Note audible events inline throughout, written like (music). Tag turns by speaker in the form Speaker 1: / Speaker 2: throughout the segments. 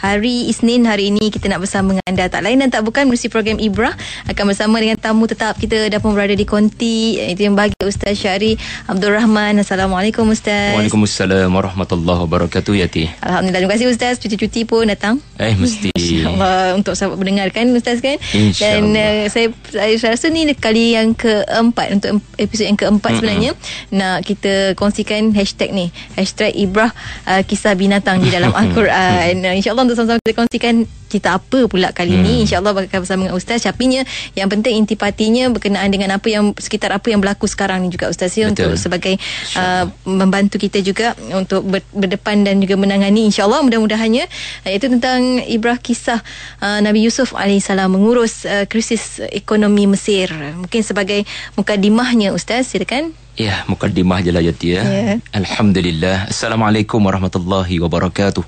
Speaker 1: Hari Isnin hari ini kita nak bersama dengan anda tak lain dan tak bukan melalui program Ibra akan bersama dengan tamu tetap kita dah pun berada di Konti itu yang bagi Ustaz Syari Abdul Rahman. Assalamualaikum Ustaz.
Speaker 2: Waalaikumsalam warahmatullahi wabarakatuh Yati.
Speaker 1: Alhamdulillah terima kasih Ustaz cuti-cuti pun datang. Eh mesti. insya untuk sahabat mendengarkan Ustaz kan. Dan uh, saya, saya rasa ni kali yang keempat untuk episod yang keempat Mm-mm. sebenarnya nak kita kongsikan hashtag ni hashtag Ibra uh, eh, kisah binatang di dalam (laughs) Al-Quran insyaAllah untuk sama-sama kita kongsikan cerita apa pula kali hmm. ni insyaallah akan bersama dengan ustaz capinya yang penting intipatinya berkenaan dengan apa yang sekitar apa yang berlaku sekarang ni juga ustaz ya untuk sebagai uh, membantu kita juga untuk ber, berdepan dan juga menangani insyaallah mudah-mudahannya uh, iaitu tentang ibrah kisah uh, Nabi Yusuf alaihissalam mengurus uh, krisis ekonomi Mesir mungkin sebagai mukadimahnya ustaz silakan
Speaker 2: Ya, mukaddimah je lah Yati ya. ya. Alhamdulillah. Assalamualaikum warahmatullahi wabarakatuh.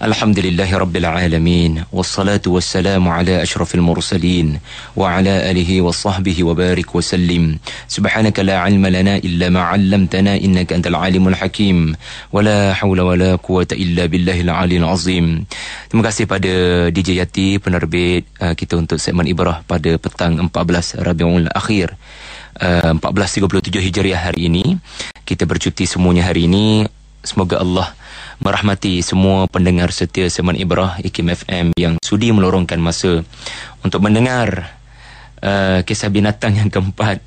Speaker 2: Alhamdulillahi rabbil alamin. والصلاة والسلام على أشرف المرسلين وعلى آله وصحبه وبارك وسلم سبحانك لا علم لنا إلا ما علمتنا إنك أنت العالم الحكيم ولا حول ولا قوة إلا بالله العلي العظيم Terima kasih pada DJ Yati penerbit kita untuk segmen Ibrah pada petang 14 Rabiul Akhir 14.37 Hijriah hari ini kita bercuti semuanya hari ini semoga Allah merahmati semua pendengar setia Seman Ibrah Ikim FM yang sudi melorongkan masa untuk mendengar uh, kisah binatang yang keempat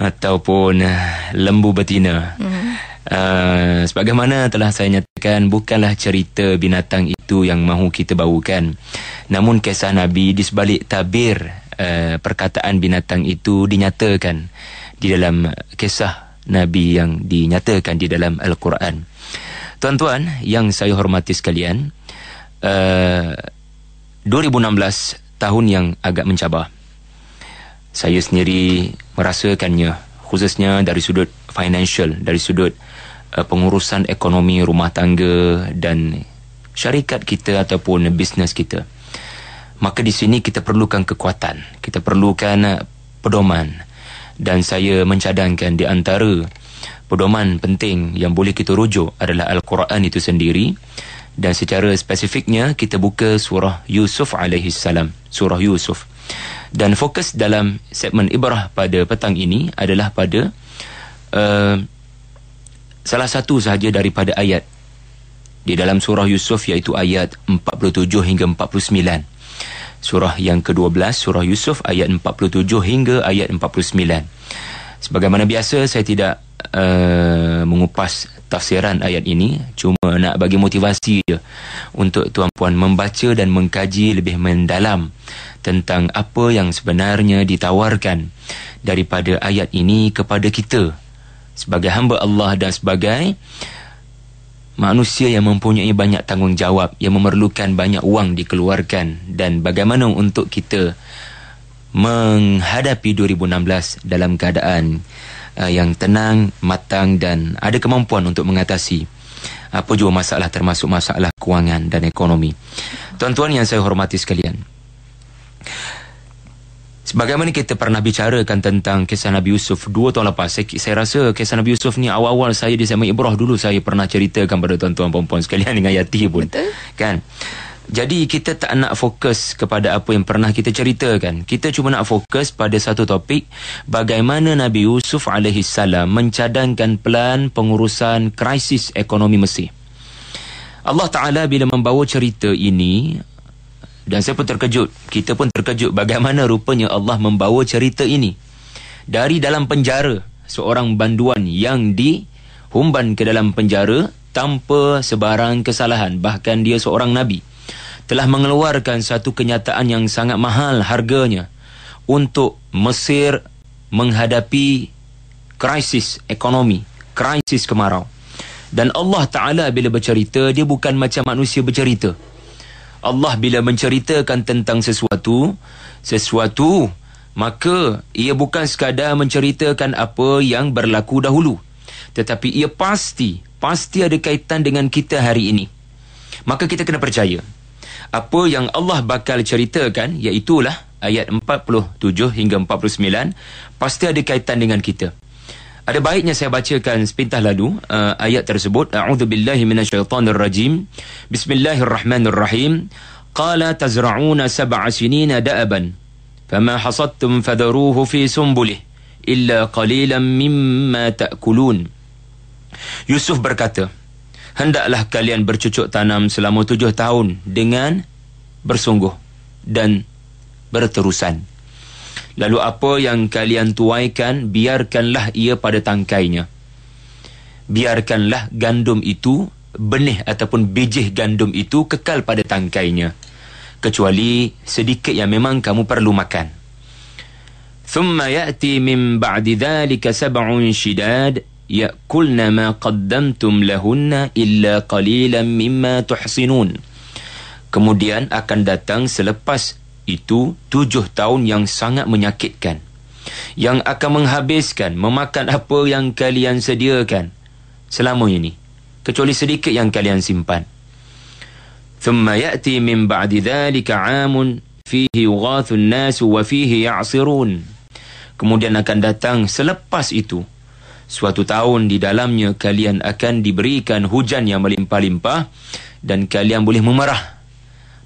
Speaker 2: ataupun uh, lembu betina. Hmm. Uh, sebagaimana telah saya nyatakan bukanlah cerita binatang itu yang mahu kita bawakan namun kisah nabi di sebalik tabir uh, perkataan binatang itu dinyatakan di dalam kisah nabi yang dinyatakan di dalam al-Quran. Tuan-tuan yang saya hormati sekalian, uh, eh, 2016 tahun yang agak mencabar. Saya sendiri merasakannya khususnya dari sudut financial, dari sudut uh, pengurusan ekonomi rumah tangga dan syarikat kita ataupun bisnes kita. Maka di sini kita perlukan kekuatan, kita perlukan eh, pedoman dan saya mencadangkan di antara pedoman penting yang boleh kita rujuk adalah Al-Quran itu sendiri dan secara spesifiknya kita buka surah Yusuf alaihi salam surah Yusuf dan fokus dalam segmen ibrah pada petang ini adalah pada uh, salah satu sahaja daripada ayat di dalam surah Yusuf iaitu ayat 47 hingga 49 surah yang ke-12 surah Yusuf ayat 47 hingga ayat 49 Sebagaimana biasa saya tidak uh, mengupas tafsiran ayat ini cuma nak bagi motivasi je untuk tuan puan membaca dan mengkaji lebih mendalam tentang apa yang sebenarnya ditawarkan daripada ayat ini kepada kita sebagai hamba Allah dan sebagai manusia yang mempunyai banyak tanggungjawab yang memerlukan banyak wang dikeluarkan dan bagaimana untuk kita menghadapi 2016 dalam keadaan uh, yang tenang, matang dan ada kemampuan untuk mengatasi apa uh, jua masalah termasuk masalah kewangan dan ekonomi. Tuan-tuan yang saya hormati sekalian. Sebagaimana kita pernah bicarakan tentang kisah Nabi Yusuf dua tahun lepas, saya, saya rasa kisah Nabi Yusuf ni awal-awal saya di Sama Ibrah dulu saya pernah ceritakan kepada tuan-tuan perempuan sekalian dengan Yati pun. Betul. Kan? Jadi kita tak nak fokus kepada apa yang pernah kita ceritakan. Kita cuma nak fokus pada satu topik bagaimana Nabi Yusuf alaihi salam mencadangkan pelan pengurusan krisis ekonomi Mesir. Allah Taala bila membawa cerita ini dan saya pun terkejut, kita pun terkejut bagaimana rupanya Allah membawa cerita ini dari dalam penjara seorang banduan yang dihumban ke dalam penjara tanpa sebarang kesalahan bahkan dia seorang nabi telah mengeluarkan satu kenyataan yang sangat mahal harganya untuk Mesir menghadapi krisis ekonomi, krisis kemarau. Dan Allah Ta'ala bila bercerita, dia bukan macam manusia bercerita. Allah bila menceritakan tentang sesuatu, sesuatu, maka ia bukan sekadar menceritakan apa yang berlaku dahulu. Tetapi ia pasti, pasti ada kaitan dengan kita hari ini. Maka kita kena percaya apa yang Allah bakal ceritakan iaitulah ayat 47 hingga 49 pasti ada kaitan dengan kita. Ada baiknya saya bacakan sepintas lalu uh, ayat tersebut a'udzubillahi minasyaitonirrajim bismillahirrahmanirrahim qala tazra'una sab'a sinina da'aban fama hasadtum fadharuhu fi sumbulihi illa qalilan mimma ta'kulun Yusuf berkata hendaklah kalian bercucuk tanam selama tujuh tahun dengan bersungguh dan berterusan. Lalu apa yang kalian tuaikan, biarkanlah ia pada tangkainya. Biarkanlah gandum itu, benih ataupun bijih gandum itu kekal pada tangkainya. Kecuali sedikit yang memang kamu perlu makan. ثم يأتي من بعد ذلك سبع شداد يأكلن ما قدمتم لهن illa قليلا مما تحسنون Kemudian akan datang selepas itu tujuh tahun yang sangat menyakitkan. Yang akan menghabiskan, memakan apa yang kalian sediakan selama ini. Kecuali sedikit yang kalian simpan. ثُمَّ يَأْتِي مِنْ بَعْدِ ذَلِكَ عَامٌ فِيهِ يُغَاثُ النَّاسُ وَفِيهِ يَعْصِرُونَ Kemudian akan datang selepas itu suatu tahun di dalamnya kalian akan diberikan hujan yang melimpah-limpah dan kalian boleh memerah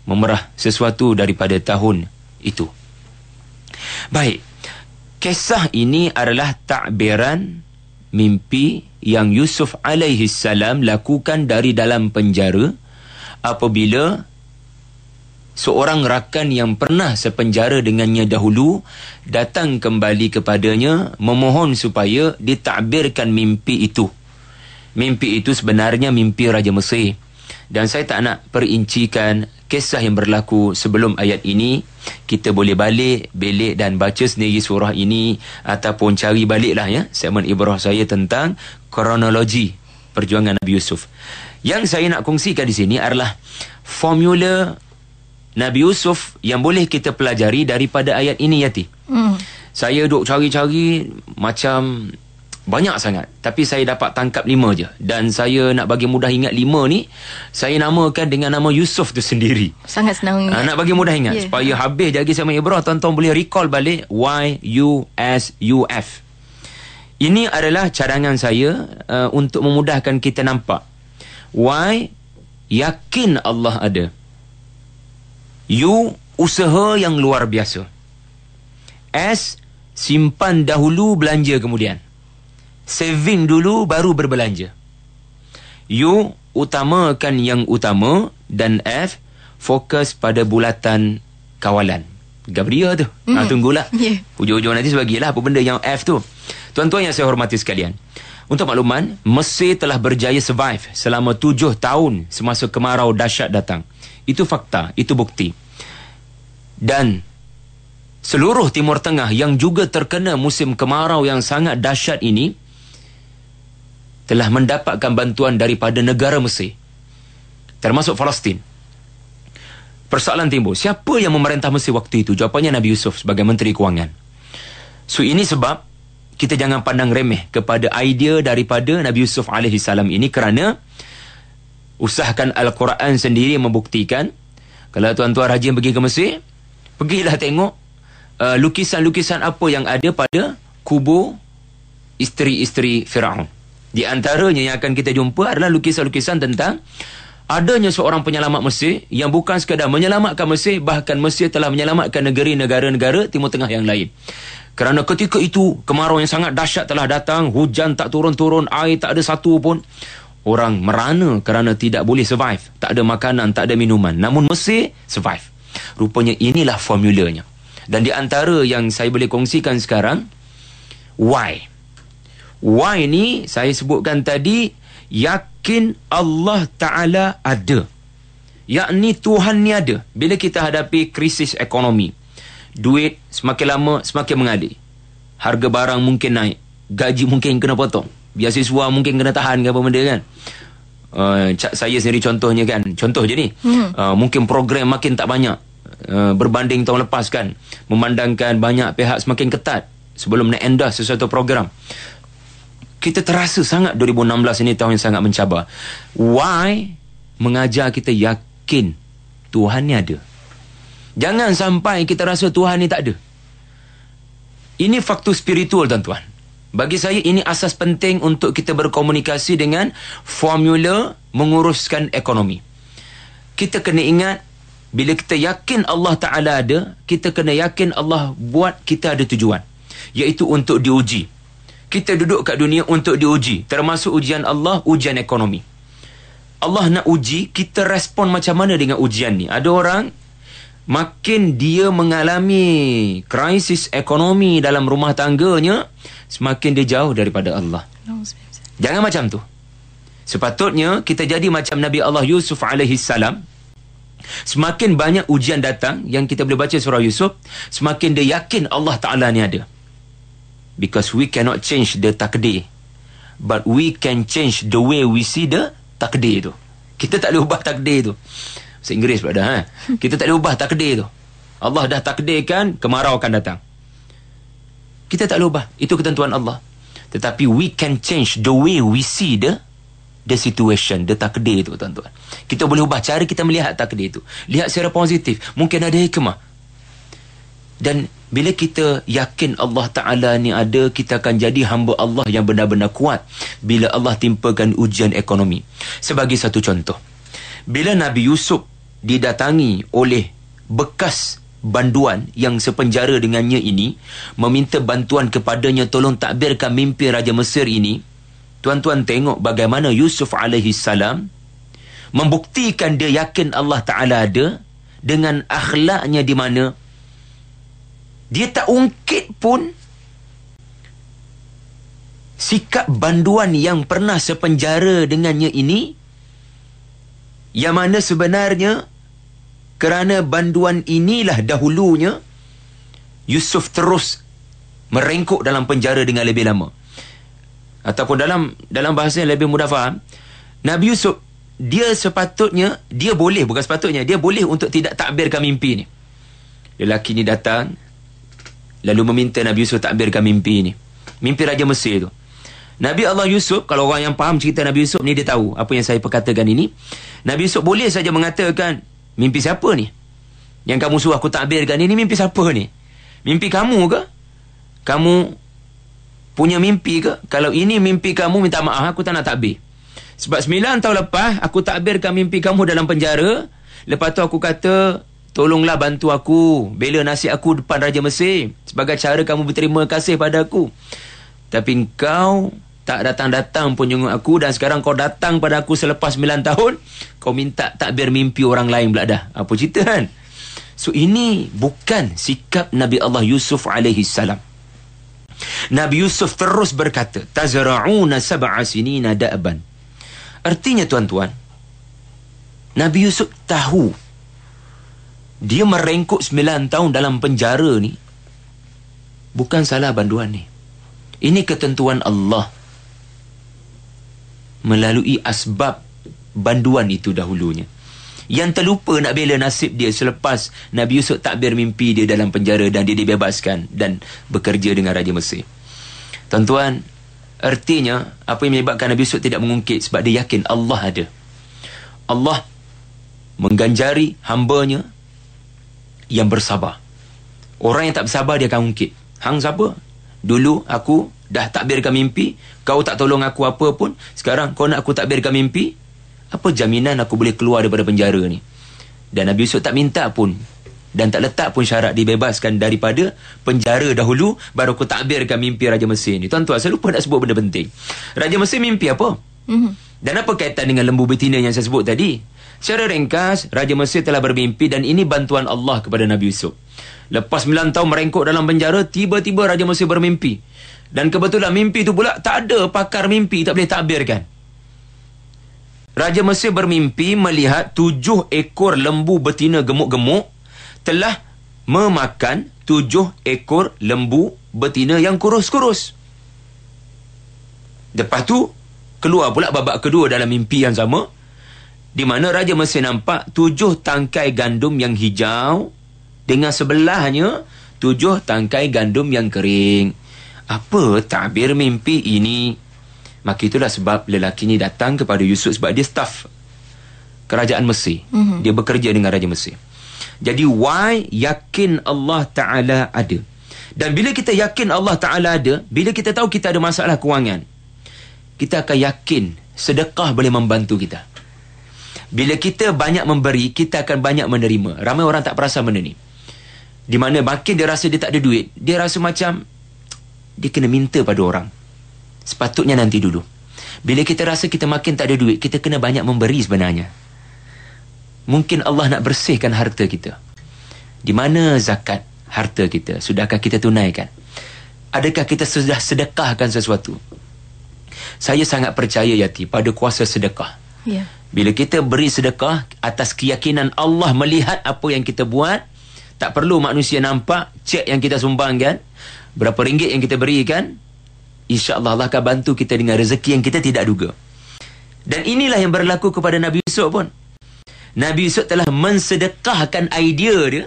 Speaker 2: memerah sesuatu daripada tahun itu. Baik. Kisah ini adalah takbiran mimpi yang Yusuf alaihi salam lakukan dari dalam penjara apabila seorang rakan yang pernah sepenjara dengannya dahulu datang kembali kepadanya memohon supaya ditakbirkan mimpi itu. Mimpi itu sebenarnya mimpi Raja Mesir. Dan saya tak nak perincikan kisah yang berlaku sebelum ayat ini. Kita boleh balik, belik dan baca sendiri surah ini ataupun cari baliklah ya. Saya Ibrah saya tentang kronologi perjuangan Nabi Yusuf. Yang saya nak kongsikan di sini adalah formula Nabi Yusuf yang boleh kita pelajari daripada ayat ini Yati. Hmm. Saya duk cari-cari macam banyak sangat tapi saya dapat tangkap lima je dan saya nak bagi mudah ingat lima ni saya namakan dengan nama Yusuf tu sendiri
Speaker 1: sangat senang ah, ingat. nak bagi mudah ingat yeah. supaya
Speaker 2: habis jadi sama Ibrah tuan-tuan boleh recall balik Y U S U F ini adalah cadangan saya uh, untuk memudahkan kita nampak Y yakin Allah ada U usaha yang luar biasa. S simpan dahulu belanja kemudian. Saving dulu baru berbelanja. U utamakan yang utama dan F fokus pada bulatan kawalan. Gabriel tu. Ah, mm. Nah, tunggulah. (laughs) Yeah. Hujung-hujung nanti sebagilah apa benda yang F tu. Tuan-tuan yang saya hormati sekalian. Untuk makluman, Mesir telah berjaya survive selama tujuh tahun semasa kemarau dahsyat datang. Itu fakta, itu bukti. Dan seluruh Timur Tengah yang juga terkena musim kemarau yang sangat dahsyat ini telah mendapatkan bantuan daripada negara Mesir. Termasuk Palestin. Persoalan timbul, siapa yang memerintah Mesir waktu itu? Jawapannya Nabi Yusuf sebagai menteri kewangan. So ini sebab kita jangan pandang remeh kepada idea daripada Nabi Yusuf alaihi ini kerana usahkan Al-Quran sendiri membuktikan kalau tuan-tuan rajin pergi ke Mesir pergilah tengok uh, lukisan-lukisan apa yang ada pada kubur isteri-isteri Firaun di antaranya yang akan kita jumpa adalah lukisan-lukisan tentang adanya seorang penyelamat Mesir yang bukan sekadar menyelamatkan Mesir bahkan Mesir telah menyelamatkan negeri negara-negara Timur Tengah yang lain kerana ketika itu kemarau yang sangat dahsyat telah datang hujan tak turun-turun air tak ada satu pun orang merana kerana tidak boleh survive. Tak ada makanan, tak ada minuman. Namun Mesir survive. Rupanya inilah formulanya. Dan di antara yang saya boleh kongsikan sekarang, why? Why ni saya sebutkan tadi, yakin Allah Ta'ala ada. Yakni Tuhan ni ada. Bila kita hadapi krisis ekonomi, duit semakin lama semakin mengalir. Harga barang mungkin naik, gaji mungkin kena potong biasiswa mungkin kena tahan ke apa benda kan uh, saya sendiri contohnya kan contoh je ni hmm. uh, mungkin program makin tak banyak uh, berbanding tahun lepas kan memandangkan banyak pihak semakin ketat sebelum nak endah sesuatu program kita terasa sangat 2016 ini tahun yang sangat mencabar why mengajar kita yakin Tuhan ni ada jangan sampai kita rasa Tuhan ni tak ada ini faktor spiritual tuan-tuan bagi saya ini asas penting untuk kita berkomunikasi dengan formula menguruskan ekonomi. Kita kena ingat bila kita yakin Allah Taala ada, kita kena yakin Allah buat kita ada tujuan, iaitu untuk diuji. Kita duduk kat dunia untuk diuji, termasuk ujian Allah, ujian ekonomi. Allah nak uji, kita respon macam mana dengan ujian ni? Ada orang makin dia mengalami krisis ekonomi dalam rumah tangganya, semakin dia jauh daripada Allah. Jangan macam tu. Sepatutnya kita jadi macam Nabi Allah Yusuf alaihi salam. Semakin banyak ujian datang yang kita boleh baca surah Yusuf, semakin dia yakin Allah Taala ni ada. Because we cannot change the takdir, but we can change the way we see the takdir itu. Kita tak boleh ubah takdir itu. Bahasa Inggeris pula dah. Ha? (laughs) Kita tak boleh ubah takdir tu. Allah dah takdirkan, kemarau akan datang. Kita tak boleh ubah. Itu ketentuan Allah. Tetapi we can change the way we see the the situation, the takdir itu tuan-tuan. Kita boleh ubah cara kita melihat takdir itu. Lihat secara positif. Mungkin ada hikmah. Dan bila kita yakin Allah Ta'ala ni ada, kita akan jadi hamba Allah yang benar-benar kuat bila Allah timpakan ujian ekonomi. Sebagai satu contoh. Bila Nabi Yusuf didatangi oleh bekas banduan yang sepenjara dengannya ini meminta bantuan kepadanya tolong takbirkan mimpi raja Mesir ini tuan-tuan tengok bagaimana Yusuf alaihi salam membuktikan dia yakin Allah taala ada dengan akhlaknya di mana dia tak ungkit pun sikap banduan yang pernah sepenjara dengannya ini yang mana sebenarnya kerana banduan inilah dahulunya Yusuf terus merengkuk dalam penjara dengan lebih lama ataupun dalam dalam bahasa yang lebih mudah faham Nabi Yusuf dia sepatutnya dia boleh bukan sepatutnya dia boleh untuk tidak takbirkan mimpi ni lelaki ni datang lalu meminta Nabi Yusuf takbirkan mimpi ni mimpi Raja Mesir tu Nabi Allah Yusuf kalau orang yang faham cerita Nabi Yusuf ni dia tahu apa yang saya perkatakan ini Nabi Yusuf boleh saja mengatakan Mimpi siapa ni? Yang kamu suruh aku takbirkan ni, ni mimpi siapa ni? Mimpi kamu ke? Kamu punya mimpi ke? Kalau ini mimpi kamu, minta maaf aku tak nak takbir. Sebab sembilan tahun lepas, aku takbirkan mimpi kamu dalam penjara. Lepas tu aku kata, tolonglah bantu aku. Bela nasib aku depan Raja Mesir. Sebagai cara kamu berterima kasih pada aku. Tapi kau tak datang-datang pun jenguk aku dan sekarang kau datang pada aku selepas 9 tahun kau minta takbir mimpi orang lain pula dah apa cerita kan so ini bukan sikap Nabi Allah Yusuf alaihi salam Nabi Yusuf terus berkata tazra'una sab'a sinina da'ban artinya tuan-tuan Nabi Yusuf tahu dia merengkuk 9 tahun dalam penjara ni bukan salah banduan ni ini ketentuan Allah melalui asbab banduan itu dahulunya. Yang terlupa nak bela nasib dia selepas Nabi Yusuf takbir mimpi dia dalam penjara dan dia dibebaskan dan bekerja dengan Raja Mesir. Tuan-tuan, ertinya apa yang menyebabkan Nabi Yusuf tidak mengungkit sebab dia yakin Allah ada. Allah mengganjari hambanya yang bersabar. Orang yang tak bersabar dia akan mengungkit Hang siapa? Dulu aku dah takbirkan mimpi kau tak tolong aku apa pun sekarang kau nak aku takbirkan mimpi apa jaminan aku boleh keluar daripada penjara ni dan Nabi Yusuf tak minta pun dan tak letak pun syarat dibebaskan daripada penjara dahulu baru aku takbirkan mimpi Raja Mesir ni tuan-tuan saya lupa nak sebut benda penting Raja Mesir mimpi apa? Mm-hmm. dan apa kaitan dengan lembu betina yang saya sebut tadi? Secara ringkas, Raja Mesir telah bermimpi dan ini bantuan Allah kepada Nabi Yusuf. Lepas 9 tahun merengkuk dalam penjara, tiba-tiba Raja Mesir bermimpi. Dan kebetulan mimpi tu pula tak ada pakar mimpi tak boleh takbirkan. Raja Mesir bermimpi melihat tujuh ekor lembu betina gemuk-gemuk telah memakan tujuh ekor lembu betina yang kurus-kurus. Lepas tu, keluar pula babak kedua dalam mimpi yang sama. Di mana Raja Mesir nampak tujuh tangkai gandum yang hijau dengan sebelahnya tujuh tangkai gandum yang kering apa takbir mimpi ini? Maka itulah sebab lelaki ini datang kepada Yusuf sebab dia staff kerajaan Mesir. Mm-hmm. Dia bekerja dengan Raja Mesir. Jadi, why yakin Allah Ta'ala ada? Dan bila kita yakin Allah Ta'ala ada, bila kita tahu kita ada masalah kewangan, kita akan yakin sedekah boleh membantu kita. Bila kita banyak memberi, kita akan banyak menerima. Ramai orang tak perasan benda ni. Di mana makin dia rasa dia tak ada duit, dia rasa macam dia kena minta pada orang. Sepatutnya nanti dulu. Bila kita rasa kita makin tak ada duit, kita kena banyak memberi sebenarnya. Mungkin Allah nak bersihkan harta kita. Di mana zakat harta kita? Sudahkah kita tunaikan? Adakah kita sudah sedekahkan sesuatu? Saya sangat percaya, Yati, pada kuasa sedekah. Ya. Bila kita beri sedekah atas keyakinan Allah melihat apa yang kita buat, tak perlu manusia nampak cek yang kita sumbangkan berapa ringgit yang kita berikan insyaallah Allah akan bantu kita dengan rezeki yang kita tidak duga dan inilah yang berlaku kepada Nabi Yusuf pun Nabi Yusuf telah mensedekahkan idea dia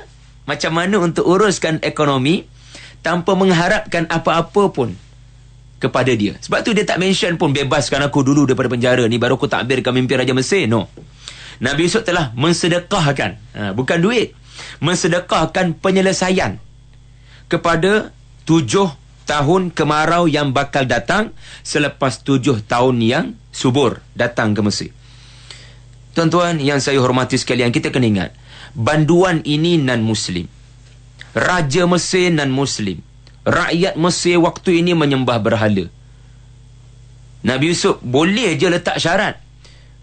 Speaker 2: macam mana untuk uruskan ekonomi tanpa mengharapkan apa-apa pun kepada dia sebab tu dia tak mention pun bebaskan aku dulu daripada penjara ni baru aku takbirkan mimpi Raja Mesir no Nabi Yusuf telah mensedekahkan ha, bukan duit mensedekahkan penyelesaian kepada tujuh tahun kemarau yang bakal datang selepas tujuh tahun yang subur datang ke Mesir. Tuan-tuan yang saya hormati sekalian, kita kena ingat. Banduan ini non-Muslim. Raja Mesir non-Muslim. Rakyat Mesir waktu ini menyembah berhala. Nabi Yusuf boleh je letak syarat.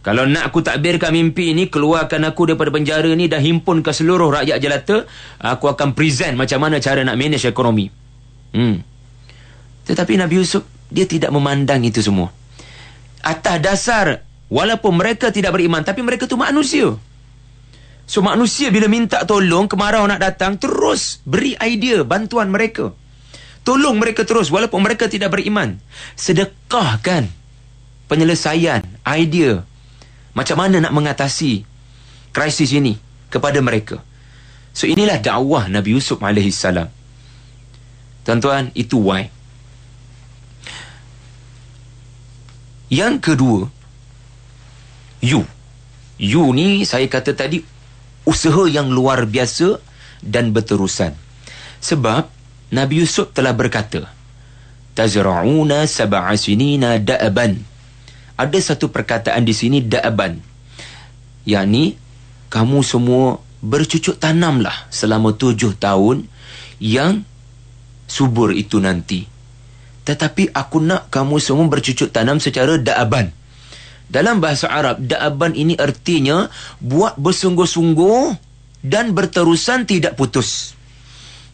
Speaker 2: Kalau nak aku takbirkan mimpi ini, keluarkan aku daripada penjara ini dan himpun ke seluruh rakyat jelata, aku akan present macam mana cara nak manage ekonomi. Hmm. Tetapi Nabi Yusuf dia tidak memandang itu semua. Atas dasar walaupun mereka tidak beriman tapi mereka tu manusia. So manusia bila minta tolong kemarau nak datang terus beri idea bantuan mereka. Tolong mereka terus walaupun mereka tidak beriman. Sedekahkan penyelesaian, idea macam mana nak mengatasi krisis ini kepada mereka. So inilah dakwah Nabi Yusuf alaihi salam. Tuan-tuan, itu why. Yang kedua, you. You ni saya kata tadi usaha yang luar biasa dan berterusan. Sebab Nabi Yusuf telah berkata, tazra'una sab'a sinina da'ban. Ada satu perkataan di sini da'ban. Yani kamu semua bercucuk tanamlah selama tujuh tahun yang subur itu nanti. Tetapi aku nak kamu semua bercucuk tanam secara da'aban. Dalam bahasa Arab, da'aban ini artinya buat bersungguh-sungguh dan berterusan tidak putus.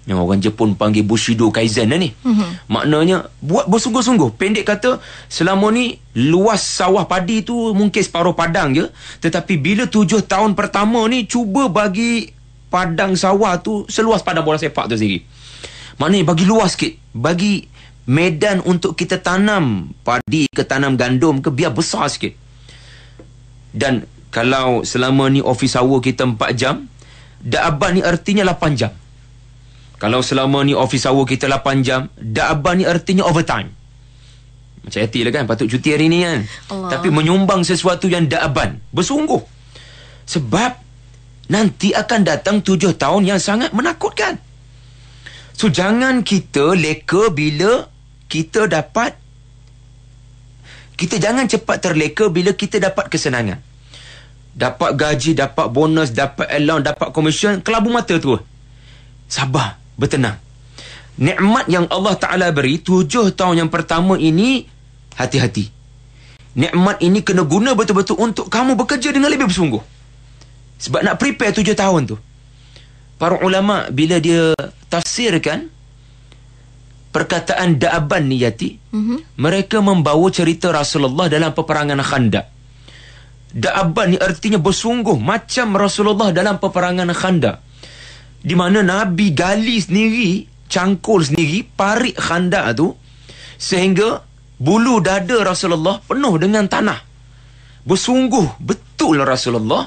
Speaker 2: Yang orang Jepun panggil Bushido Kaizen lah ni. Mm-hmm. Maknanya, buat bersungguh-sungguh. Pendek kata, selama ni luas sawah padi tu mungkin separuh padang je. Tetapi bila tujuh tahun pertama ni, cuba bagi padang sawah tu seluas pada bola sepak tu sendiri. Mm-hmm. Maknanya bagi luas sikit Bagi medan untuk kita tanam padi ke tanam gandum ke Biar besar sikit Dan kalau selama ni office hour kita 4 jam Da'aban ni artinya 8 jam Kalau selama ni office hour kita 8 jam Da'aban ni artinya overtime Macam hati lah kan patut cuti hari ni kan Allah. Tapi menyumbang sesuatu yang da'aban Bersungguh Sebab nanti akan datang 7 tahun yang sangat menakutkan So jangan kita leka bila kita dapat kita jangan cepat terleka bila kita dapat kesenangan. Dapat gaji, dapat bonus, dapat allowance, dapat komisen, kelabu mata tu. Sabar, bertenang. Nikmat yang Allah Taala beri tujuh tahun yang pertama ini hati-hati. Nikmat ini kena guna betul-betul untuk kamu bekerja dengan lebih bersungguh. Sebab nak prepare tujuh tahun tu para ulama bila dia tafsirkan perkataan Da'ban Niyati, mm-hmm. mereka membawa cerita Rasulullah dalam peperangan Khandaq. Da'ban ni artinya bersungguh macam Rasulullah dalam peperangan Khandaq. Di mana Nabi gali sendiri, cangkul sendiri, parik Khandaq tu sehingga bulu dada Rasulullah penuh dengan tanah. Bersungguh betul Rasulullah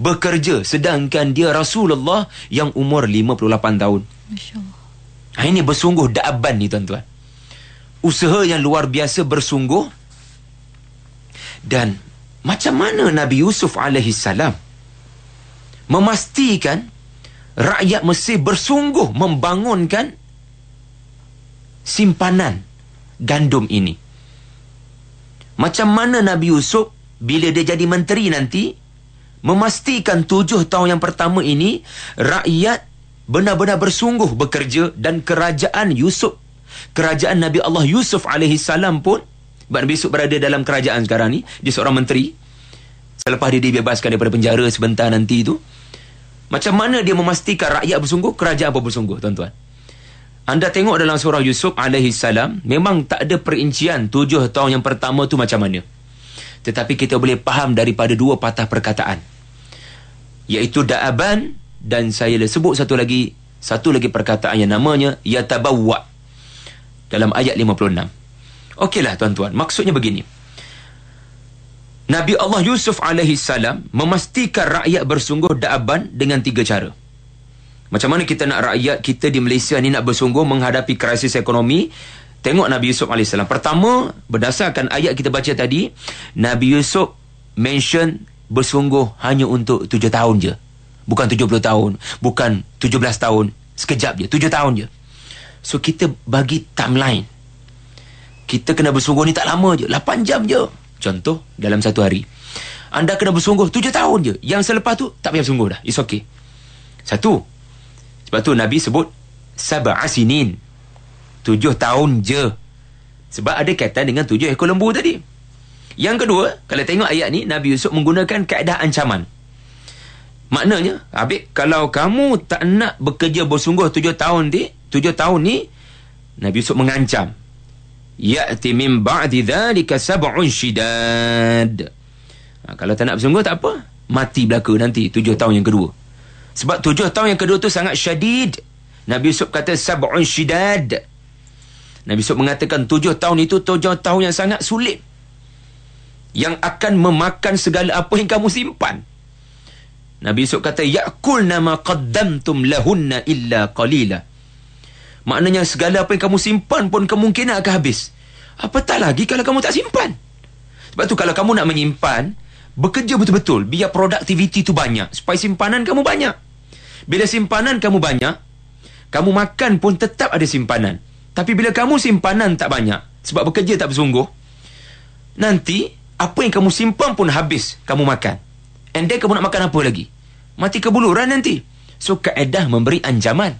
Speaker 2: bekerja sedangkan dia Rasulullah yang umur 58 tahun. Masya-Allah. Ha, ini bersungguh daban ni tuan-tuan. Usaha yang luar biasa bersungguh dan macam mana Nabi Yusuf alaihi memastikan rakyat Mesir bersungguh membangunkan simpanan gandum ini. Macam mana Nabi Yusuf bila dia jadi menteri nanti memastikan tujuh tahun yang pertama ini rakyat benar-benar bersungguh bekerja dan kerajaan Yusuf kerajaan Nabi Allah Yusuf alaihi salam pun Nabi Yusuf berada dalam kerajaan sekarang ni dia seorang menteri selepas dia dibebaskan daripada penjara sebentar nanti tu macam mana dia memastikan rakyat bersungguh kerajaan pun bersungguh tuan-tuan anda tengok dalam surah Yusuf alaihi salam memang tak ada perincian tujuh tahun yang pertama tu macam mana tetapi kita boleh faham daripada dua patah perkataan Iaitu da'aban Dan saya dah sebut satu lagi Satu lagi perkataan yang namanya Yatabawwa Dalam ayat 56 Okeylah tuan-tuan Maksudnya begini Nabi Allah Yusuf salam Memastikan rakyat bersungguh da'aban Dengan tiga cara macam mana kita nak rakyat kita di Malaysia ni nak bersungguh menghadapi krisis ekonomi Tengok Nabi Yusuf AS Pertama Berdasarkan ayat kita baca tadi Nabi Yusuf Mention Bersungguh Hanya untuk tujuh tahun je Bukan tujuh puluh tahun Bukan tujuh belas tahun Sekejap je tujuh tahun je So kita bagi timeline Kita kena bersungguh ni tak lama je lapan jam je Contoh Dalam satu hari Anda kena bersungguh tujuh tahun je Yang selepas tu Tak payah bersungguh dah It's okay Satu Sebab tu Nabi sebut Sabah Asinin Tujuh tahun je. Sebab ada kaitan dengan tujuh ekor lembu tadi. Yang kedua, kalau tengok ayat ni, Nabi Yusuf menggunakan kaedah ancaman. Maknanya, Habib, kalau kamu tak nak bekerja bersungguh tujuh tahun ni, tujuh tahun ni, Nabi Yusuf mengancam. Ya'ti min ba'di dhalika sab'un syidad. Ha, kalau tak nak bersungguh, tak apa. Mati belaka nanti, tujuh tahun yang kedua. Sebab tujuh tahun yang kedua tu sangat syadid. Nabi Yusuf kata, sab'un syidad. Nabi Sok mengatakan tujuh tahun itu tujuh tahun yang sangat sulit. Yang akan memakan segala apa yang kamu simpan. Nabi Sok kata, Ya'kul nama qaddamtum lahunna illa qalila. Maknanya segala apa yang kamu simpan pun kemungkinan akan habis. Apatah lagi kalau kamu tak simpan. Sebab tu kalau kamu nak menyimpan, bekerja betul-betul. Biar produktiviti tu banyak. Supaya simpanan kamu banyak. Bila simpanan kamu banyak, kamu makan pun tetap ada simpanan. Tapi bila kamu simpanan tak banyak Sebab bekerja tak bersungguh Nanti Apa yang kamu simpan pun habis Kamu makan And then kamu nak makan apa lagi Mati kebuluran nanti So kaedah memberi anjaman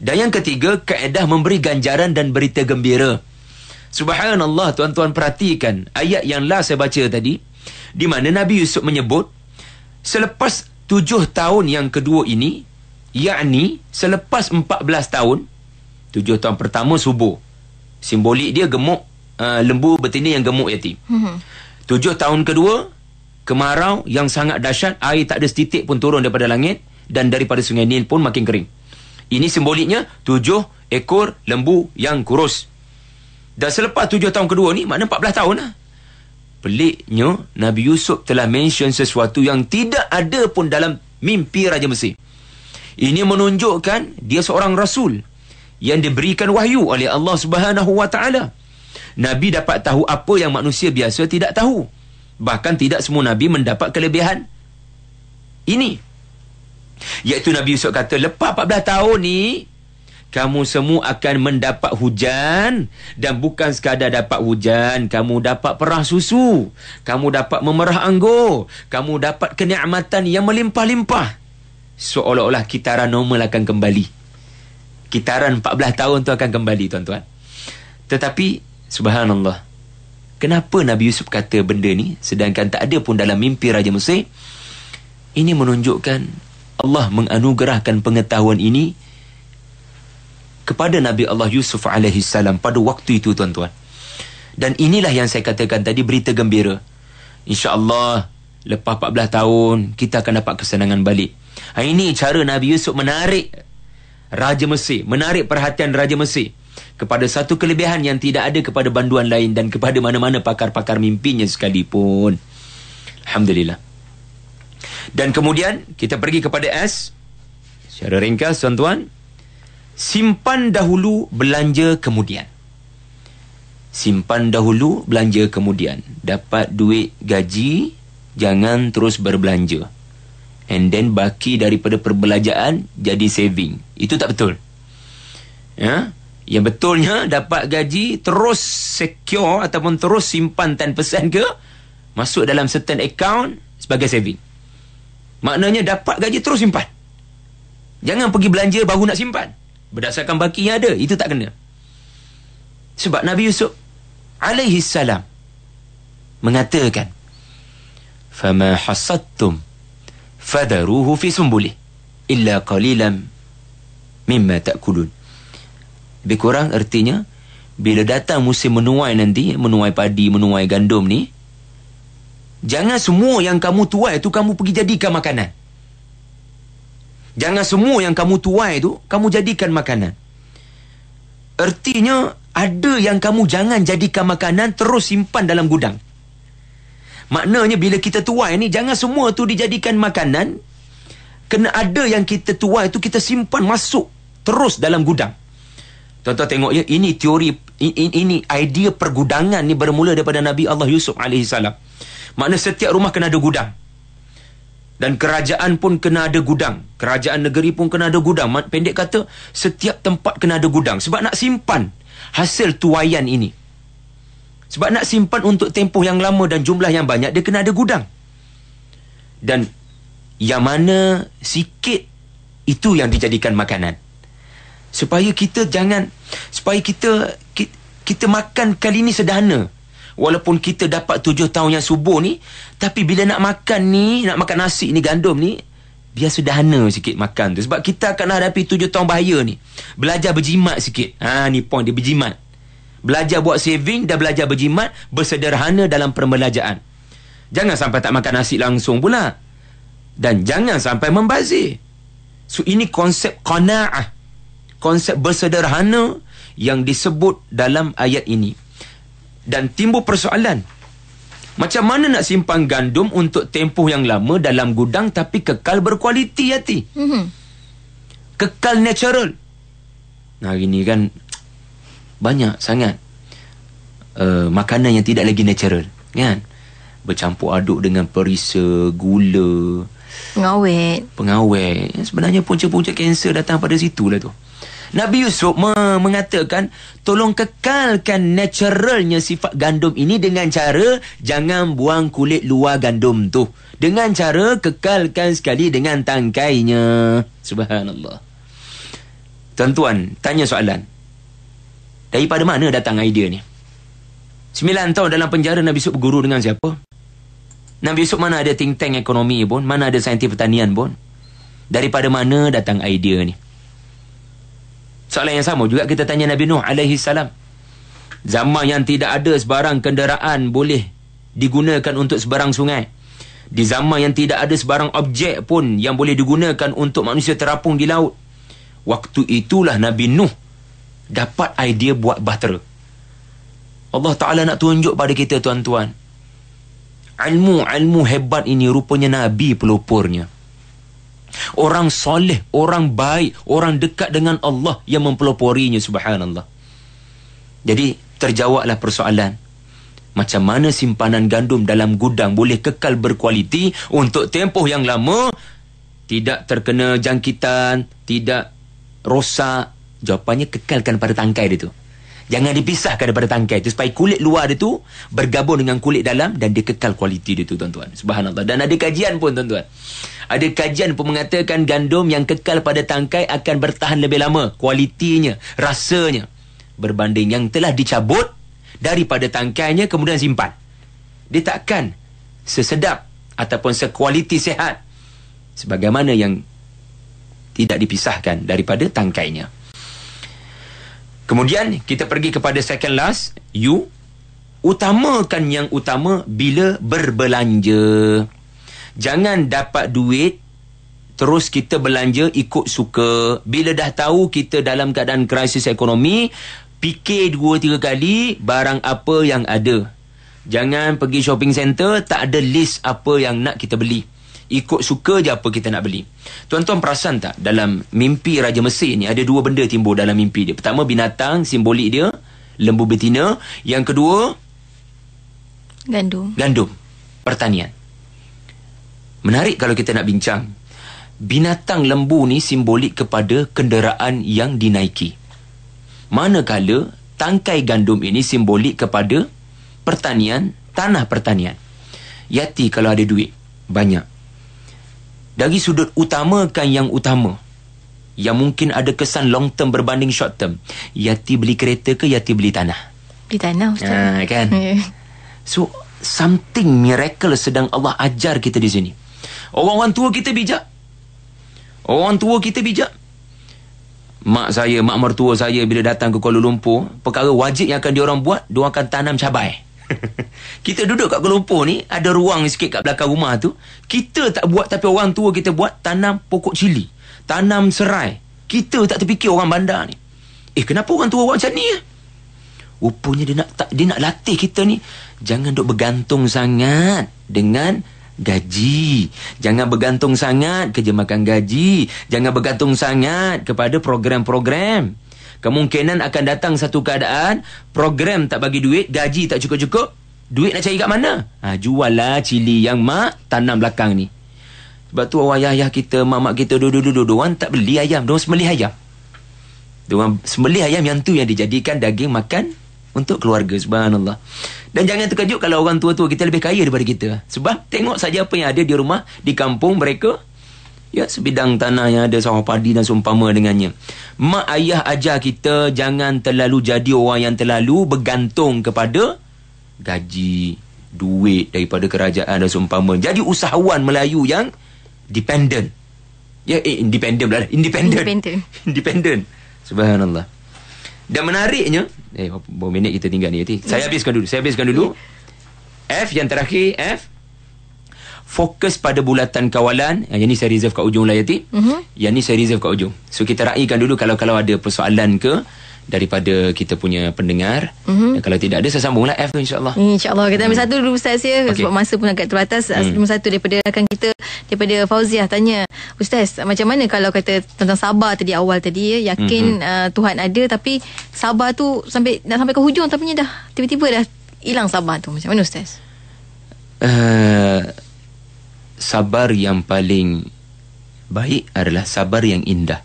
Speaker 2: Dan yang ketiga Kaedah memberi ganjaran dan berita gembira Subhanallah tuan-tuan perhatikan Ayat yang lah saya baca tadi Di mana Nabi Yusuf menyebut Selepas tujuh tahun yang kedua ini Yakni selepas empat belas tahun tujuh tahun pertama subuh simbolik dia gemuk uh, lembu betina yang gemuk yatim mm-hmm. tujuh tahun kedua kemarau yang sangat dahsyat air tak ada setitik pun turun daripada langit dan daripada sungai Nil pun makin kering ini simboliknya tujuh ekor lembu yang kurus dan selepas tujuh tahun kedua ni makna empat belas tahun lah peliknya Nabi Yusuf telah mention sesuatu yang tidak ada pun dalam mimpi Raja Mesir ini menunjukkan dia seorang rasul yang diberikan wahyu oleh Allah Subhanahu Wa Taala. Nabi dapat tahu apa yang manusia biasa tidak tahu. Bahkan tidak semua nabi mendapat kelebihan ini. Iaitu Nabi Yusuf kata, lepas 14 tahun ni kamu semua akan mendapat hujan dan bukan sekadar dapat hujan, kamu dapat perah susu, kamu dapat memerah anggur, kamu dapat kenikmatan yang melimpah-limpah. Seolah-olah kitaran normal akan kembali kitaran 14 tahun tu akan kembali tuan-tuan. Tetapi subhanallah. Kenapa Nabi Yusuf kata benda ni sedangkan tak ada pun dalam mimpi Raja Mesir? Ini menunjukkan Allah menganugerahkan pengetahuan ini kepada Nabi Allah Yusuf alaihi salam pada waktu itu tuan-tuan. Dan inilah yang saya katakan tadi berita gembira. InsyaAllah lepas 14 tahun kita akan dapat kesenangan balik. Ha, ini cara Nabi Yusuf menarik Raja Mesir Menarik perhatian Raja Mesir Kepada satu kelebihan yang tidak ada kepada banduan lain Dan kepada mana-mana pakar-pakar mimpinya sekalipun Alhamdulillah Dan kemudian kita pergi kepada S Secara ringkas tuan-tuan Simpan dahulu belanja kemudian Simpan dahulu belanja kemudian Dapat duit gaji Jangan terus berbelanja and then baki daripada perbelanjaan jadi saving. Itu tak betul. Ya? Yang betulnya dapat gaji terus secure ataupun terus simpan 10% ke masuk dalam certain account sebagai saving. Maknanya dapat gaji terus simpan. Jangan pergi belanja baru nak simpan. Berdasarkan baki yang ada, itu tak kena. Sebab Nabi Yusuf alaihi salam mengatakan "Fama hasattum" فذروه في سنبله إلا قليلا مما تأكلون بكران ارتينيا Bila datang musim menuai nanti, menuai padi, menuai gandum ni, jangan semua yang kamu tuai tu kamu pergi jadikan makanan. Jangan semua yang kamu tuai tu kamu jadikan makanan. Ertinya ada yang kamu jangan jadikan makanan terus simpan dalam gudang. Maknanya bila kita tuai ni jangan semua tu dijadikan makanan. Kena ada yang kita tuai tu kita simpan masuk terus dalam gudang. Tuan-tuan tengok ya ini teori ini idea pergudangan ni bermula daripada Nabi Allah Yusuf alaihi salam. Makna setiap rumah kena ada gudang. Dan kerajaan pun kena ada gudang. Kerajaan negeri pun kena ada gudang. Pendek kata, setiap tempat kena ada gudang. Sebab nak simpan hasil tuayan ini. Sebab nak simpan untuk tempoh yang lama dan jumlah yang banyak, dia kena ada gudang. Dan yang mana sikit itu yang dijadikan makanan. Supaya kita jangan supaya kita kita, kita makan kali ini sederhana. Walaupun kita dapat tujuh tahun yang subur ni Tapi bila nak makan ni Nak makan nasi ni gandum ni dia sederhana sikit makan tu Sebab kita akan hadapi tujuh tahun bahaya ni Belajar berjimat sikit Ha ni point dia berjimat Belajar buat saving dan belajar berjimat bersederhana dalam pembelanjaan. Jangan sampai tak makan nasi langsung pula. Dan jangan sampai membazir. So ini konsep konaah, Konsep bersederhana yang disebut dalam ayat ini. Dan timbul persoalan. Macam mana nak simpan gandum untuk tempoh yang lama dalam gudang tapi kekal berkualiti hati? Mm-hmm. Kekal natural. Nah, ini kan banyak sangat uh, makanan yang tidak lagi natural kan bercampur aduk dengan perisa gula
Speaker 1: pengawet
Speaker 2: pengawet ya, sebenarnya punca-punca kanser datang pada situ lah tu Nabi Yusuf mengatakan tolong kekalkan naturalnya sifat gandum ini dengan cara jangan buang kulit luar gandum tu dengan cara kekalkan sekali dengan tangkainya subhanallah tuan-tuan tanya soalan Daripada mana datang idea ni? Sembilan tahun dalam penjara Nabi Yusuf berguru dengan siapa? Nabi Yusuf mana ada think tank ekonomi pun? Mana ada saintif pertanian pun? Daripada mana datang idea ni? Soalan yang sama juga kita tanya Nabi Nuh alaihi salam. Zaman yang tidak ada sebarang kenderaan boleh digunakan untuk sebarang sungai. Di zaman yang tidak ada sebarang objek pun yang boleh digunakan untuk manusia terapung di laut. Waktu itulah Nabi Nuh dapat idea buat bahtera. Allah Ta'ala nak tunjuk pada kita tuan-tuan. Ilmu-ilmu hebat ini rupanya Nabi pelopornya. Orang soleh, orang baik, orang dekat dengan Allah yang mempeloporinya subhanallah. Jadi terjawablah persoalan. Macam mana simpanan gandum dalam gudang boleh kekal berkualiti untuk tempoh yang lama tidak terkena jangkitan, tidak rosak, Jawapannya kekalkan pada tangkai dia tu Jangan dipisahkan daripada tangkai tu Supaya kulit luar dia tu Bergabung dengan kulit dalam Dan dia kekal kualiti dia tu tuan-tuan Subhanallah Dan ada kajian pun tuan-tuan Ada kajian pun mengatakan Gandum yang kekal pada tangkai Akan bertahan lebih lama Kualitinya Rasanya Berbanding yang telah dicabut Daripada tangkainya Kemudian simpan Dia takkan Sesedap Ataupun sekualiti sehat Sebagaimana yang Tidak dipisahkan Daripada tangkainya Kemudian kita pergi kepada second last you utamakan yang utama bila berbelanja. Jangan dapat duit terus kita belanja ikut suka. Bila dah tahu kita dalam keadaan krisis ekonomi, fikir dua tiga kali barang apa yang ada. Jangan pergi shopping center tak ada list apa yang nak kita beli ikut suka je apa kita nak beli. Tuan-tuan perasan tak dalam mimpi Raja Mesir ni ada dua benda timbul dalam mimpi dia. Pertama binatang simbolik dia lembu betina. Yang kedua gandum. Gandum. Pertanian. Menarik kalau kita nak bincang. Binatang lembu ni simbolik kepada kenderaan yang dinaiki. Manakala tangkai gandum ini simbolik kepada pertanian, tanah pertanian. Yati kalau ada duit, banyak. Dari sudut utamakan yang utama Yang mungkin ada kesan long term berbanding short term Yati beli kereta ke Yati beli tanah?
Speaker 1: Beli tanah Ustaz ha, kan? Ya.
Speaker 2: so something miracle sedang Allah ajar kita di sini Orang-orang tua kita bijak Orang tua kita bijak Mak saya, mak mertua saya bila datang ke Kuala Lumpur Perkara wajib yang akan diorang buat Diorang akan tanam cabai (laughs) kita duduk kat Kuala ni ada ruang sikit kat belakang rumah tu kita tak buat tapi orang tua kita buat tanam pokok cili tanam serai kita tak terfikir orang bandar ni eh kenapa orang tua buat macam ni ya? rupanya dia nak tak, dia nak latih kita ni jangan duk bergantung sangat dengan gaji jangan bergantung sangat kerja makan gaji jangan bergantung sangat kepada program-program Kemungkinan akan datang satu keadaan Program tak bagi duit Gaji tak cukup-cukup Duit nak cari kat mana? Ha, jual lah cili yang mak tanam belakang ni Sebab tu ayah-ayah kita Mak-mak kita Dua-dua-dua Diorang tak beli ayam Diorang sembelih ayam Dua sembelih ayam yang tu Yang dijadikan daging makan Untuk keluarga Subhanallah Dan jangan terkejut Kalau orang tua-tua kita lebih kaya daripada kita Sebab tengok saja apa yang ada di rumah Di kampung mereka ya sebidang tanah yang ada sawah padi dan seumpama dengannya mak ayah ajar kita jangan terlalu jadi orang yang terlalu bergantung kepada gaji duit daripada kerajaan dan seumpama jadi usahawan Melayu yang dependent ya eh, independent lah independent independent, (laughs) independent. subhanallah dan menariknya eh berapa minit kita tinggal ni saya ya. habiskan dulu saya habiskan dulu F yang terakhir F fokus pada bulatan kawalan eh, yang ni saya reserve kat ujung lah Yati uh-huh. Mhm. yang ni saya reserve kat ujung so kita raikan dulu kalau kalau ada persoalan ke daripada kita punya pendengar uh-huh. kalau tidak ada saya sambunglah F tu insyaAllah
Speaker 1: insyaAllah kita ambil uh satu dulu Ustaz ya okay. sebab masa pun agak terbatas hmm. uh satu daripada akan kita daripada Fauziah tanya Ustaz macam mana kalau kata tentang sabar tadi awal tadi ya yakin uh-huh. uh, Tuhan ada tapi sabar tu sampai nak sampai ke hujung tapi dah tiba-tiba dah hilang sabar tu macam mana Ustaz?
Speaker 2: Uh, sabar yang paling baik adalah sabar yang indah.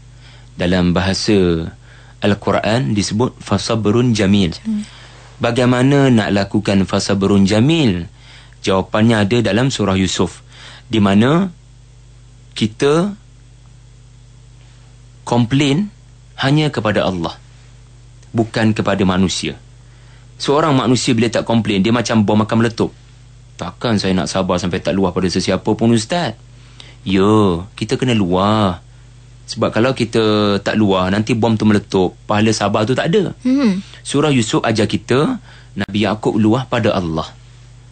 Speaker 2: Dalam bahasa Al-Quran disebut fasabrun jamil. Bagaimana nak lakukan fasabrun jamil? Jawapannya ada dalam surah Yusuf. Di mana kita komplain hanya kepada Allah. Bukan kepada manusia. Seorang manusia bila tak komplain, dia macam bom akan meletup. Takkan saya nak sabar sampai tak luah pada sesiapa pun Ustaz? Ya, kita kena luah. Sebab kalau kita tak luah, nanti bom tu meletup. Pahala sabar tu tak ada. Hmm. Surah Yusuf ajar kita, Nabi Yaakob luah pada Allah.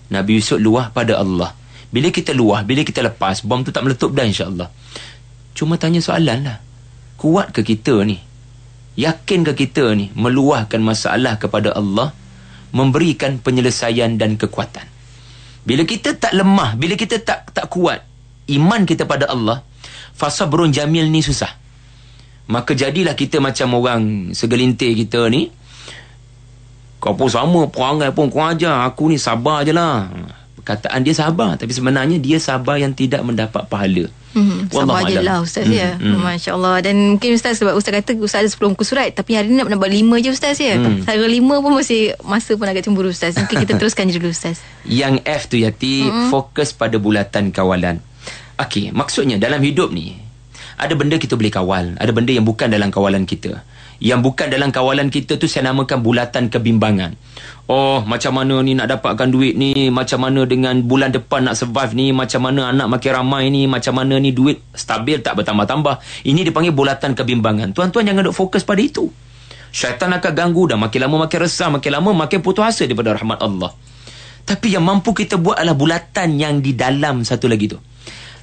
Speaker 2: Nabi Yusuf luah pada Allah. Bila kita luah, bila kita lepas, bom tu tak meletup dah insyaAllah. Cuma tanya soalan lah. Kuat ke kita ni? Yakin ke kita ni meluahkan masalah kepada Allah? Memberikan penyelesaian dan kekuatan? Bila kita tak lemah, bila kita tak tak kuat iman kita pada Allah, fasa burung jamil ni susah. Maka jadilah kita macam orang segelintir kita ni. Kau pun sama, perangai pun kau ajar. Aku ni sabar je lah. Perkataan dia sabar. Tapi sebenarnya dia sabar yang tidak mendapat pahala.
Speaker 1: Hmm, sabar je lah Ustaz hmm, ya. Hmm. Masya Allah. Dan mungkin Ustaz sebab Ustaz kata Ustaz ada 10 muka surat. Tapi hari ni nak nak nampak 5 je Ustaz ya. Hmm. Saya 5 pun masih masa pun agak cemburu Ustaz. Mungkin kita (laughs) teruskan je dulu Ustaz.
Speaker 2: Yang F tu Yati, hmm. fokus pada bulatan kawalan. Okey, maksudnya dalam hidup ni, ada benda kita boleh kawal. Ada benda yang bukan dalam kawalan kita yang bukan dalam kawalan kita tu saya namakan bulatan kebimbangan. Oh, macam mana ni nak dapatkan duit ni? Macam mana dengan bulan depan nak survive ni? Macam mana anak makin ramai ni? Macam mana ni duit stabil tak bertambah-tambah? Ini dipanggil bulatan kebimbangan. Tuan-tuan jangan duk fokus pada itu. Syaitan akan ganggu dan makin lama makin resah, makin lama makin putus asa daripada rahmat Allah. Tapi yang mampu kita buat adalah bulatan yang di dalam satu lagi tu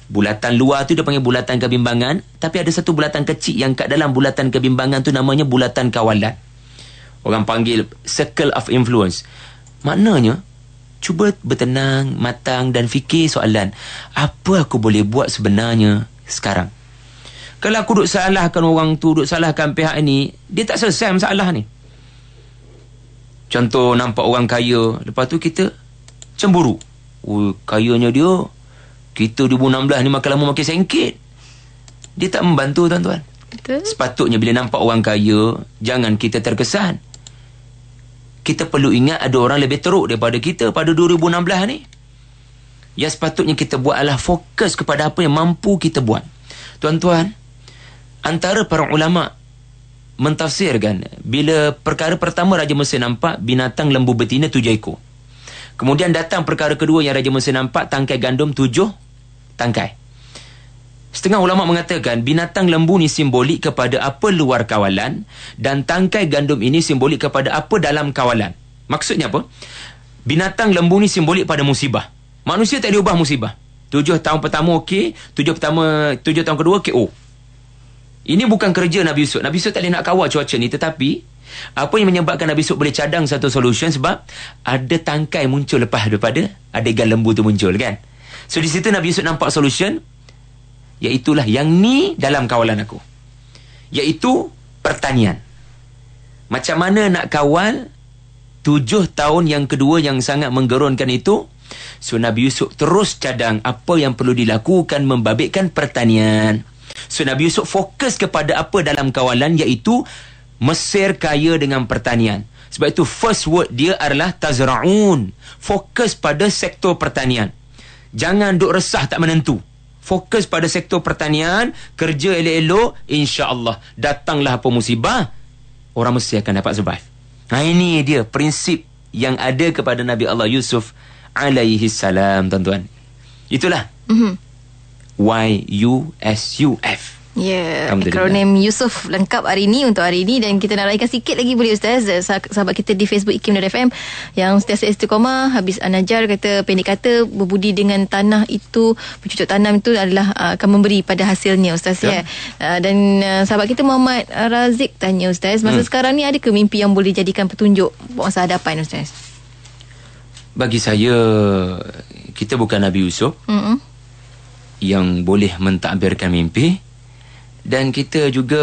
Speaker 2: bulatan luar tu dia panggil bulatan kebimbangan tapi ada satu bulatan kecil yang kat dalam bulatan kebimbangan tu namanya bulatan kawalan orang panggil circle of influence maknanya cuba bertenang matang dan fikir soalan apa aku boleh buat sebenarnya sekarang kalau aku duduk salahkan orang tu duduk salahkan pihak ni dia tak selesai masalah ni contoh nampak orang kaya lepas tu kita cemburu Ui, oh, kayanya dia kita 2016 ni makin lama makin sengkit. Dia tak membantu tuan-tuan. Sepatutnya bila nampak orang kaya, jangan kita terkesan. Kita perlu ingat ada orang lebih teruk daripada kita pada 2016 ni. Ya, sepatutnya kita buat adalah fokus kepada apa yang mampu kita buat. Tuan-tuan, antara para ulama mentafsirkan bila perkara pertama Raja Mesir nampak binatang lembu betina tujuh ekor. Kemudian datang perkara kedua yang Raja Mesir nampak tangkai gandum tujuh tangkai. Setengah ulama mengatakan binatang lembu ni simbolik kepada apa luar kawalan dan tangkai gandum ini simbolik kepada apa dalam kawalan. Maksudnya apa? Binatang lembu ni simbolik pada musibah. Manusia tak diubah musibah. Tujuh tahun pertama okey, tujuh pertama tujuh tahun kedua KO. Oh. Ini bukan kerja Nabi Yusuf. Nabi Yusuf tak boleh nak kawal cuaca ni tetapi apa yang menyebabkan Nabi Yusuf boleh cadang satu solution sebab ada tangkai muncul lepas daripada adegan lembu tu muncul kan? So di situ Nabi Yusuf nampak solution Iaitulah yang ni dalam kawalan aku Iaitu pertanian Macam mana nak kawal Tujuh tahun yang kedua yang sangat menggerunkan itu So Nabi Yusuf terus cadang apa yang perlu dilakukan membabitkan pertanian So Nabi Yusuf fokus kepada apa dalam kawalan iaitu Mesir kaya dengan pertanian Sebab itu first word dia adalah Tazra'un Fokus pada sektor pertanian Jangan duk resah tak menentu. Fokus pada sektor pertanian, kerja elok-elok, insya-Allah datanglah apa musibah, orang mesti akan dapat survive. Ha ini dia prinsip yang ada kepada Nabi Allah Yusuf alaihi salam, tuan-tuan. Itulah. Mhm. Y U S U F.
Speaker 1: Ya, yeah, akronim Yusof lengkap hari ini untuk hari ini dan kita nak raikan sikit lagi boleh Ustaz sahabat kita di Facebook Ikim dan FM yang setiap satu koma habis Anajar kata pendek kata berbudi dengan tanah itu bercucuk tanam itu adalah uh, akan memberi pada hasilnya Ustaz ya, ya? Uh, dan uh, sahabat kita Muhammad Razik tanya Ustaz masa hmm. sekarang ni ada ke mimpi yang boleh jadikan petunjuk masa hadapan Ustaz
Speaker 2: bagi saya kita bukan Nabi Yusuf mm-hmm. yang boleh mentakbirkan mimpi mm dan kita juga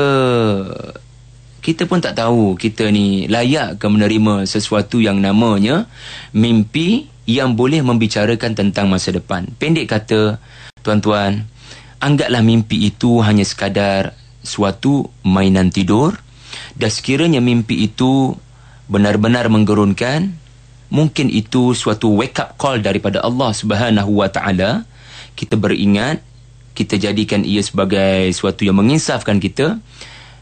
Speaker 2: kita pun tak tahu kita ni layak ke menerima sesuatu yang namanya mimpi yang boleh membicarakan tentang masa depan. Pendek kata, tuan-tuan, anggaplah mimpi itu hanya sekadar suatu mainan tidur dan sekiranya mimpi itu benar-benar menggerunkan, mungkin itu suatu wake up call daripada Allah Subhanahu Kita beringat kita jadikan ia sebagai suatu yang menginsafkan kita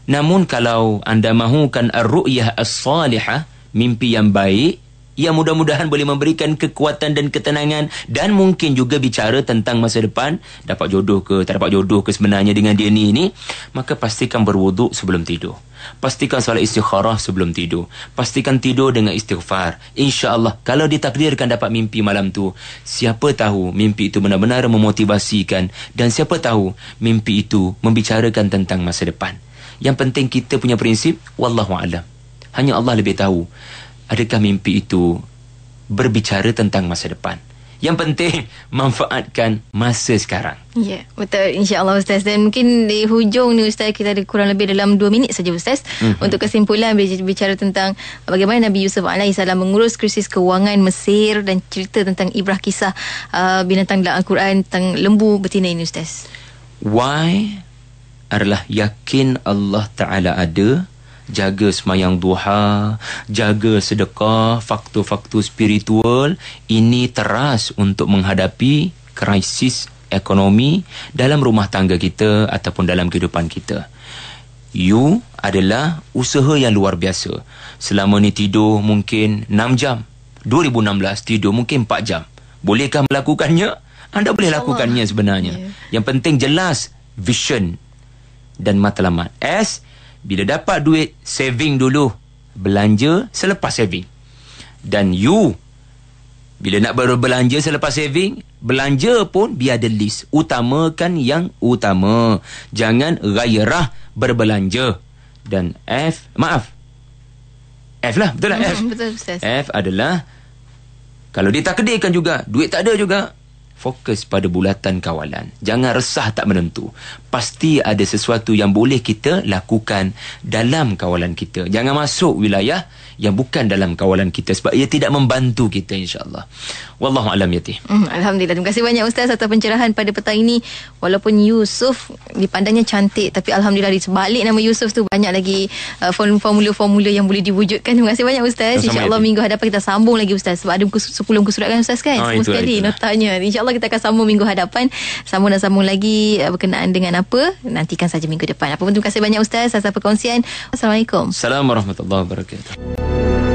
Speaker 2: namun kalau anda mahukan ar-ru'yah as-salihah mimpi yang baik yang mudah-mudahan boleh memberikan kekuatan dan ketenangan dan mungkin juga bicara tentang masa depan dapat jodoh ke tak dapat jodoh ke sebenarnya dengan dia ni ini maka pastikan berwuduk sebelum tidur pastikan solat istikharah sebelum tidur pastikan tidur dengan istighfar insyaallah kalau ditakdirkan dapat mimpi malam tu siapa tahu mimpi itu benar-benar memotivasikan dan siapa tahu mimpi itu membicarakan tentang masa depan yang penting kita punya prinsip wallahu alam hanya Allah lebih tahu adakah mimpi itu berbicara tentang masa depan? Yang penting (laughs) manfaatkan masa sekarang.
Speaker 1: Ya, betul insya-Allah ustaz. Dan mungkin di hujung ni ustaz kita ada kurang lebih dalam dua minit saja ustaz mm-hmm. untuk kesimpulan bicara tentang bagaimana Nabi Yusuf alaihi mengurus krisis kewangan Mesir dan cerita tentang ibrah kisah uh, binatang dalam Al-Quran tentang lembu betina ini ustaz.
Speaker 2: Why adalah yakin Allah Taala ada jaga semayang duha, jaga sedekah, faktor-faktor spiritual ini teras untuk menghadapi krisis ekonomi dalam rumah tangga kita ataupun dalam kehidupan kita. You adalah usaha yang luar biasa. Selama ni tidur mungkin 6 jam. 2016 tidur mungkin 4 jam. Bolehkah melakukannya? Anda boleh Allah. lakukannya sebenarnya. Yeah. Yang penting jelas vision dan matlamat. S bila dapat duit, saving dulu. Belanja selepas saving. Dan you, bila nak baru belanja selepas saving, belanja pun biar ada list. Utamakan yang utama. Jangan gairah berbelanja. Dan F, maaf. F lah, betul lah F. (laughs) Betul, betul, betul. F adalah, kalau ditakdirkan juga, duit tak ada juga, fokus pada bulatan kawalan. Jangan resah tak menentu. Pasti ada sesuatu yang boleh kita lakukan dalam kawalan kita. Jangan masuk wilayah yang bukan dalam kawalan kita sebab ia tidak membantu kita insyaallah. Wallahu alam yati.
Speaker 1: Hmm, alhamdulillah terima kasih banyak ustaz atas pencerahan pada petang ini. Walaupun Yusuf dipandangnya cantik tapi alhamdulillah di sebalik nama Yusuf tu banyak lagi uh, formula-formula yang boleh diwujudkan. Terima kasih banyak ustaz. Insyaallah minggu hadapan kita sambung lagi ustaz sebab ada 10 kesurat kan ustaz kan. Oh, sekali notanya. Insyaallah kita akan sambung minggu hadapan. Sambung dan sambung lagi uh, berkenaan dengan apa? Nantikan saja minggu depan. Apa terima kasih banyak ustaz atas perkongsian. Assalamualaikum.
Speaker 2: Assalamualaikum Thank you.